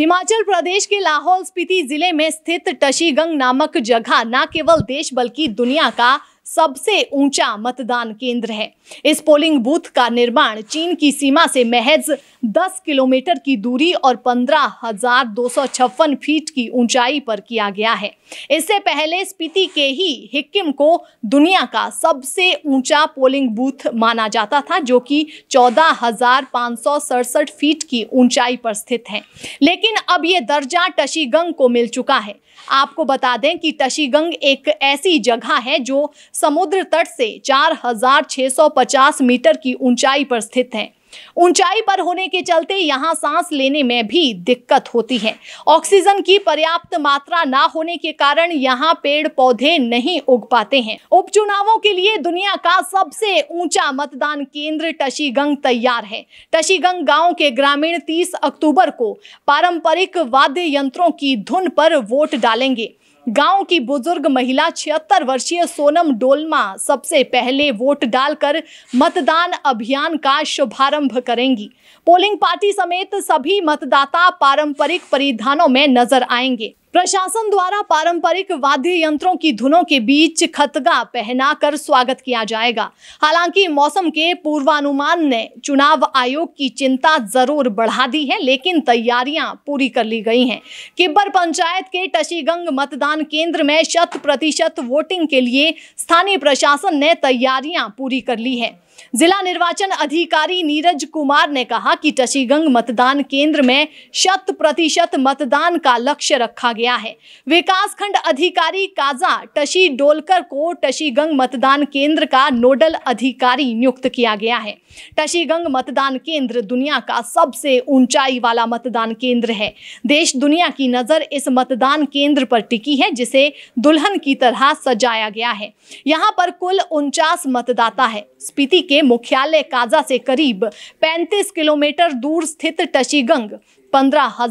हिमाचल प्रदेश के लाहौल स्पीति जिले में स्थित टशीगंग नामक जगह न केवल देश बल्कि दुनिया का सबसे ऊंचा मतदान केंद्र है इस पोलिंग बूथ का निर्माण चीन की सीमा से महज 10 किलोमीटर की दूरी और पंद्रह हजार दो सौ छप्पन फीट की ऊंचाई पर किया गया है इससे पहले स्पीति के ही हिक्किम को दुनिया का सबसे ऊंचा पोलिंग बूथ माना जाता था जो कि चौदह हजार पाँच सौ सड़सठ फीट की ऊंचाई पर स्थित है लेकिन अब ये दर्जा टशीगंग को मिल चुका है आपको बता दें कि टशीगंग एक ऐसी जगह है जो समुद्र तट से 4,650 मीटर की ऊंचाई पर स्थित है ऊंचाई पर होने के चलते यहाँ सांस लेने में भी दिक्कत होती है ऑक्सीजन की पर्याप्त मात्रा ना होने के कारण यहाँ पेड़ पौधे नहीं उग पाते हैं उपचुनावों के लिए दुनिया का सबसे ऊंचा मतदान केंद्र टशीगंग तैयार है टशीगंग गांव के ग्रामीण 30 अक्टूबर को पारंपरिक वाद्य यंत्रों की धुन पर वोट डालेंगे गांव की बुजुर्ग महिला छिहत्तर वर्षीय सोनम डोलमा सबसे पहले वोट डालकर मतदान अभियान का शुभारंभ करेंगी पोलिंग पार्टी समेत सभी मतदाता पारंपरिक परिधानों में नजर आएंगे प्रशासन द्वारा पारंपरिक वाद्य यंत्रों की धुनों के बीच खतगा पहनाकर स्वागत किया जाएगा हालांकि मौसम के पूर्वानुमान ने चुनाव आयोग की चिंता जरूर बढ़ा दी है लेकिन तैयारियां पूरी कर ली गई हैं किब्बर पंचायत के टशीगंग मतदान केंद्र में शत प्रतिशत वोटिंग के लिए स्थानीय प्रशासन ने तैयारियां पूरी कर ली है जिला निर्वाचन अधिकारी नीरज कुमार ने कहा कि टशीगंग मतदान केंद्र में शत प्रतिशत मतदान का लक्ष्य रखा गया गया है विकास खंड अधिकारी काजा टशी डोलकर को टशीगंग मतदान केंद्र का नोडल अधिकारी नियुक्त किया गया है टशीगंग मतदान केंद्र दुनिया का सबसे ऊंचाई वाला मतदान केंद्र है देश दुनिया की नज़र इस मतदान केंद्र पर टिकी है जिसे दुल्हन की तरह सजाया गया है यहाँ पर कुल उनचास मतदाता है स्पीति के मुख्यालय काजा से करीब 35 किलोमीटर दूर स्थित टशीगंग पंद्रह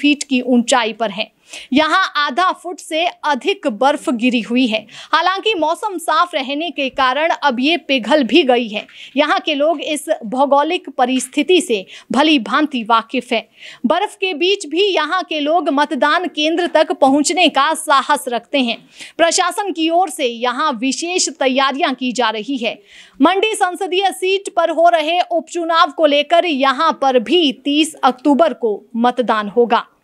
फीट की ऊंचाई पर है यहाँ आधा फुट से अधिक बर्फ गिरी हुई है हालांकि मौसम साफ रहने के कारण अब ये पिघल भी गई है यहाँ के लोग इस भौगोलिक परिस्थिति से भली भांति वाकिफ है बर्फ के बीच भी यहाँ के लोग मतदान केंद्र तक पहुँचने का साहस रखते हैं प्रशासन की ओर से यहाँ विशेष तैयारियां की जा रही है मंडी संसदीय सीट पर हो रहे उपचुनाव को लेकर यहाँ पर भी 30 अक्टूबर को मतदान होगा